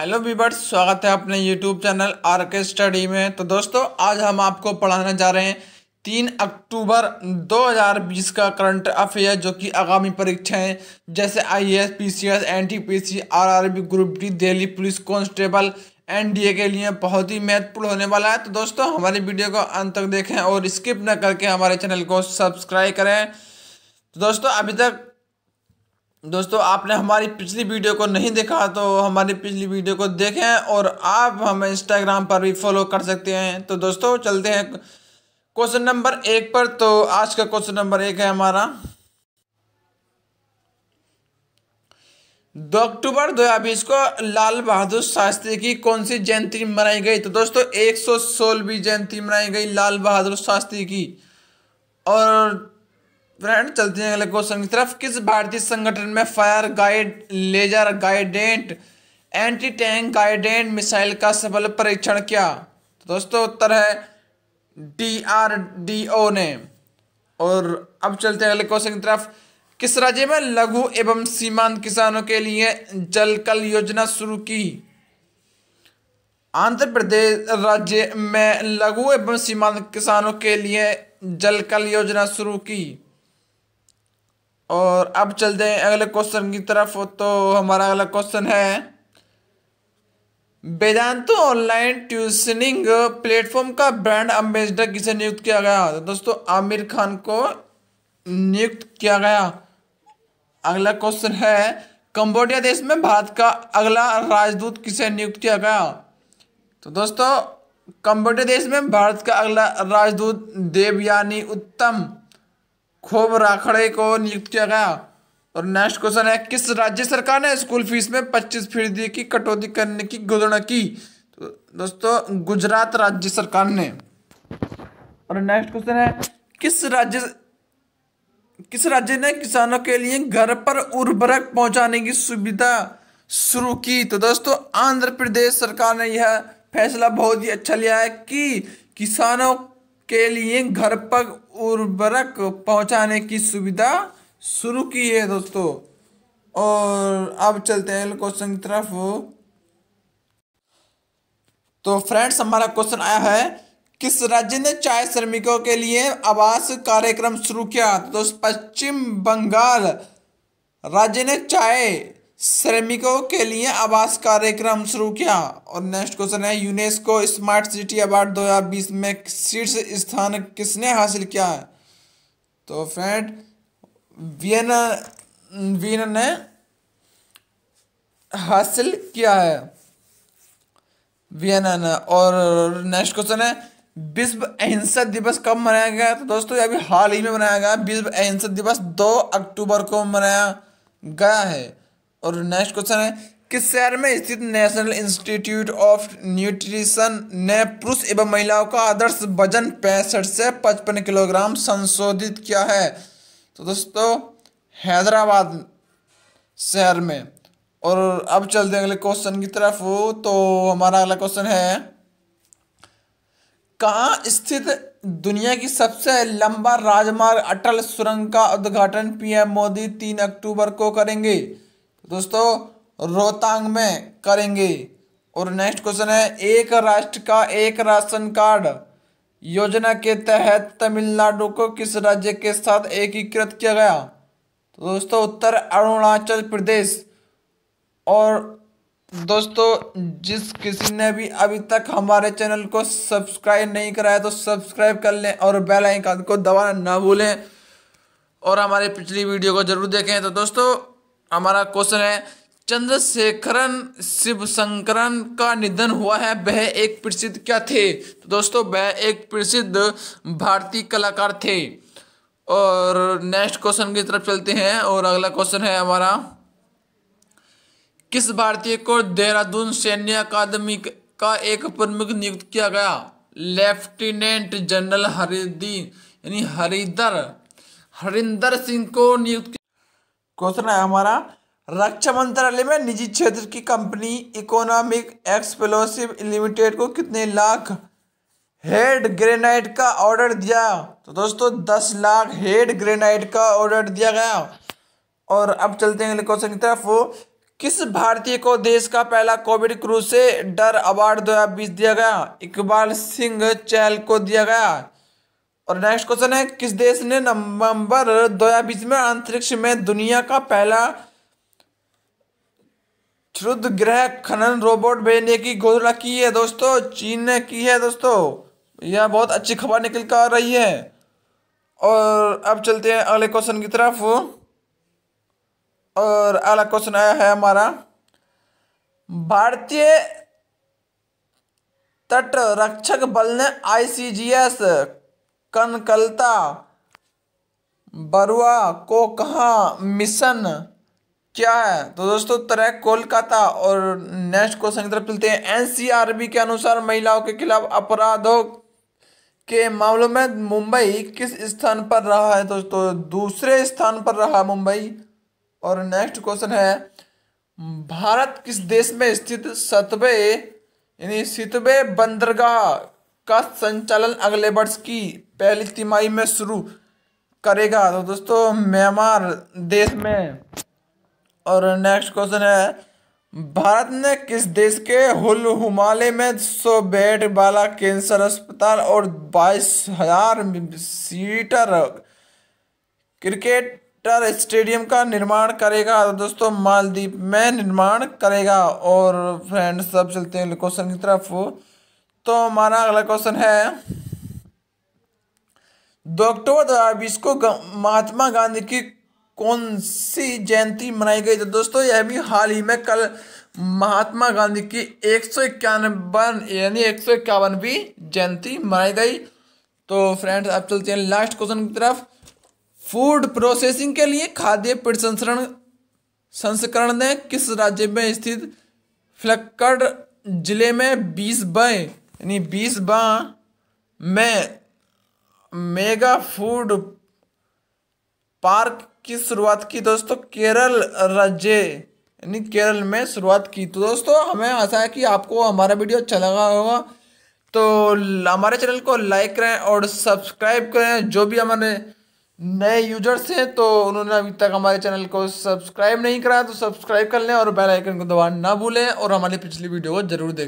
hello बीबर्स स्वागत है अपने YouTube channel R K study में तो दोस्तों आज हम आपको पढ़ाने जा रहे हैं तीन अक्टूबर 2020 का करंट अफेयर जो कि आगामी परीक्षाएं जैसे IAS PCS NTPC RRB group D Delhi police constable NDA के लिए बहुत ही महत्वपूर्ण होने वाला है तो दोस्तों हमारी वीडियो को अंत तक देखें और स्किप न करके हमारे चैनल को सब्सक्राइब करें तो दोस्तों अभी तक दोस्तों आपने हमारी पिछली वीडियो को नहीं देखा तो हमारी पिछली वीडियो को देखें और आप हमें इंस्टाग्राम पर भी फॉलो कर सकते हैं तो दोस्तों चलते हैं क्वेश्चन नंबर एक पर तो आज का क्वेश्चन नंबर एक है हमारा दो अक्टूबर दो हजार बीस को लाल बहादुर शास्त्री की कौन सी जयंती मनाई गई तो दोस्तों एक सौ सोलहवीं जयंती मनाई गई लाल बहादुर शास्त्री की और फ्रेंड चलते हैं अगले क्वेश्चन की तरफ किस भारतीय संगठन में fire guide laser guided anti tank guided missile का सफल परीक्षण किया तो दोस्तों उत्तर है डी आर डी ओ ने और अब चलते हैं अगले क्वेश्चन की तरफ किस राज्य में लघु एवं सीमांत किसानों के लिए जल कल योजना शुरू की आंध्र प्रदेश राज्य में लघु एवं सीमांत किसानों के लिए जल कल योजना शुरू की और अब चलते हैं अगले क्वेश्चन की तरफ तो हमारा अगला क्वेश्चन है वेदांतो ऑनलाइन ट्यूशनिंग प्लेटफॉर्म का ब्रांड अम्बेसडर किसे नियुक्त किया गया तो दोस्तों आमिर खान को नियुक्त किया गया अगला क्वेश्चन है कंबोडिया देश में भारत का अगला राजदूत किसे नियुक्त किया गया तो दोस्तों कंबोडिया देश में भारत का अगला राजदूत देवयानी उत्तम खूब राखड़े को नियुक्त किया गया और नेक्स्ट क्वेश्चन है किस राज्य सरकार ने स्कूल फीस में पच्चीस फीसदी की कटौती करने की घोषणा की तो दोस्तों गुजरात राज्य सरकार ने और नेक्स्ट क्वेश्चन है किस राज्य किस राज्य ने किसानों के लिए घर पर उर्वरक पहुंचाने की सुविधा शुरू की तो दोस्तों आंध्र प्रदेश सरकार ने यह फैसला बहुत ही अच्छा लिया है कि किसानों के लिए घर पर उर्वरक पहुंचाने की सुविधा शुरू की है दोस्तों और अब चलते हैं क्वेश्चन की तरफ तो फ्रेंड्स हमारा क्वेश्चन आया है किस राज्य ने चाय श्रमिकों के लिए आवास कार्यक्रम शुरू किया तो पश्चिम बंगाल राज्य ने चाय श्रमिकों के लिए आवास कार्यक्रम शुरू किया और नेक्स्ट क्वेश्चन है यूनेस्को स्मार्ट सिटी अवार्ड 2020 में शीर्ष स्थान किसने हासिल किया है तो फ्रेंड वियना वियना ने हासिल किया है वियना ने और नेक्स्ट क्वेश्चन है विश्व अहिंसा दिवस कब मनाया गया तो दोस्तों अभी हाल ही में मनाया गया विश्व अहिंसा दिवस दो अक्टूबर को मनाया गया है और नेक्स्ट क्वेश्चन है किस शहर में स्थित नेशनल इंस्टीट्यूट ऑफ न्यूट्रिशन ने पुरुष एवं महिलाओं का आदर्श वजन पैंसठ से पचपन किलोग्राम संशोधित किया है तो दोस्तों हैदराबाद शहर में और अब चलते हैं अगले क्वेश्चन की तरफ तो हमारा अगला क्वेश्चन है कहाँ स्थित दुनिया की सबसे लंबा राजमार्ग अटल सुरंग का उद्घाटन पीएम मोदी तीन अक्टूबर को करेंगे दोस्तों रोहतांग में करेंगे और नेक्स्ट क्वेश्चन है एक राष्ट्र का एक राशन कार्ड योजना के तहत तमिलनाडु को किस राज्य के साथ एकीकृत किया गया तो दोस्तों उत्तर अरुणाचल प्रदेश और दोस्तों जिस किसी ने भी अभी तक हमारे चैनल को सब्सक्राइब नहीं कराया तो सब्सक्राइब कर लें और बेल आइकन को दबाना ना भूलें और हमारी पिछली वीडियो को जरूर देखें तो दोस्तों हमारा क्वेश्चन है चंद्रशेखरन शिवशंकरन का निधन हुआ है वह एक प्रसिद्ध क्या थे तो दोस्तों वह एक प्रसिद्ध भारतीय कलाकार थे और नेक्स्ट क्वेश्चन की तरफ चलते हैं और अगला क्वेश्चन है हमारा किस भारतीय को देहरादून सैन्य अकादमी का एक प्रमुख नियुक्त किया गया लेफ्टिनेंट जनरल हरिदी यानी हरिदर हरिंदर सिंह को नियुक्त क्वेश्चन है हमारा रक्षा मंत्रालय में निजी क्षेत्र की कंपनी इकोनॉमिक एक्सप्लोसिव लिमिटेड को कितने लाख हेड ग्रेनाइट का ऑर्डर दिया तो दोस्तों दस लाख हेड ग्रेनाइट का ऑर्डर दिया गया और अब चलते हैं अगले क्वेश्चन की तरफ किस भारतीय को देश का पहला कोविड क्रूज से डर अवार्ड दो दिया गया इकबाल सिंह चैल को दिया गया और नेक्स्ट क्वेश्चन है किस देश ने नवंबर दो हजार बीस में अंतरिक्ष में दुनिया का पहला क्षुद्र ग्रह खनन रोबोट भेजने की घोषणा की है दोस्तों चीन ने की है दोस्तों यह बहुत अच्छी खबर निकल कर आ रही है और अब चलते हैं अगले क्वेश्चन की तरफ और अगला क्वेश्चन आया है हमारा भारतीय तट रक्षक बल ने आईसीजीएस कनकलता बरुआ को कहा मिशन क्या है तो दोस्तों तरह कोलकाता और नेक्स्ट क्वेश्चन की तरफ चलते हैं एनसीआरबी के अनुसार महिलाओं के खिलाफ अपराधों के मामलों में मुंबई किस स्थान पर रहा है दोस्तों दूसरे स्थान पर रहा मुंबई और नेक्स्ट क्वेश्चन है भारत किस देश में स्थित सतवे यानी सितवे बंदरगाह का संचालन अगले वर्ष की पहली तिमाही में शुरू करेगा तो दोस्तों म्यांमार देश में और नेक्स्ट क्वेश्चन है भारत ने किस देश के हुल हिमालय में सौ बेड वाला कैंसर अस्पताल और बाईस हजार सीटर क्रिकेटर स्टेडियम का निर्माण करेगा तो दोस्तों मालदीप में निर्माण करेगा और फ्रेंड्स सब चलते हैं क्वेश्चन की तरफ तो हमारा अगला क्वेश्चन है दो अक्टूबर दो हज़ार बीस को महात्मा गांधी की कौन सी जयंती मनाई गई थी तो दोस्तों यह भी हाल ही में कल महात्मा गांधी की एक सौ इक्यावन यानी एक सौ इक्यावनवीं जयंती मनाई गई तो फ्रेंड्स अब चलते हैं लास्ट क्वेश्चन की तरफ फूड प्रोसेसिंग के लिए खाद्य प्रसंस्करण संस्करण ने किस राज्य में स्थित फ्लक्कड़ जिले में बीस बय यानी बीस बा में मेगा फूड पार्क की शुरुआत की दोस्तों केरल राज्य यानी केरल में शुरुआत की तो दोस्तों हमें आशा है कि आपको हमारा वीडियो अच्छा लगा होगा तो हमारे चैनल को लाइक करें और सब्सक्राइब करें जो भी हमारे नए यूजर्स हैं तो उन्होंने अभी तक हमारे चैनल को सब्सक्राइब नहीं करा तो सब्सक्राइब कर लें और बेल आइकन को दबाना ना भूलें और हमारी पिछली वीडियो को जरूर देखें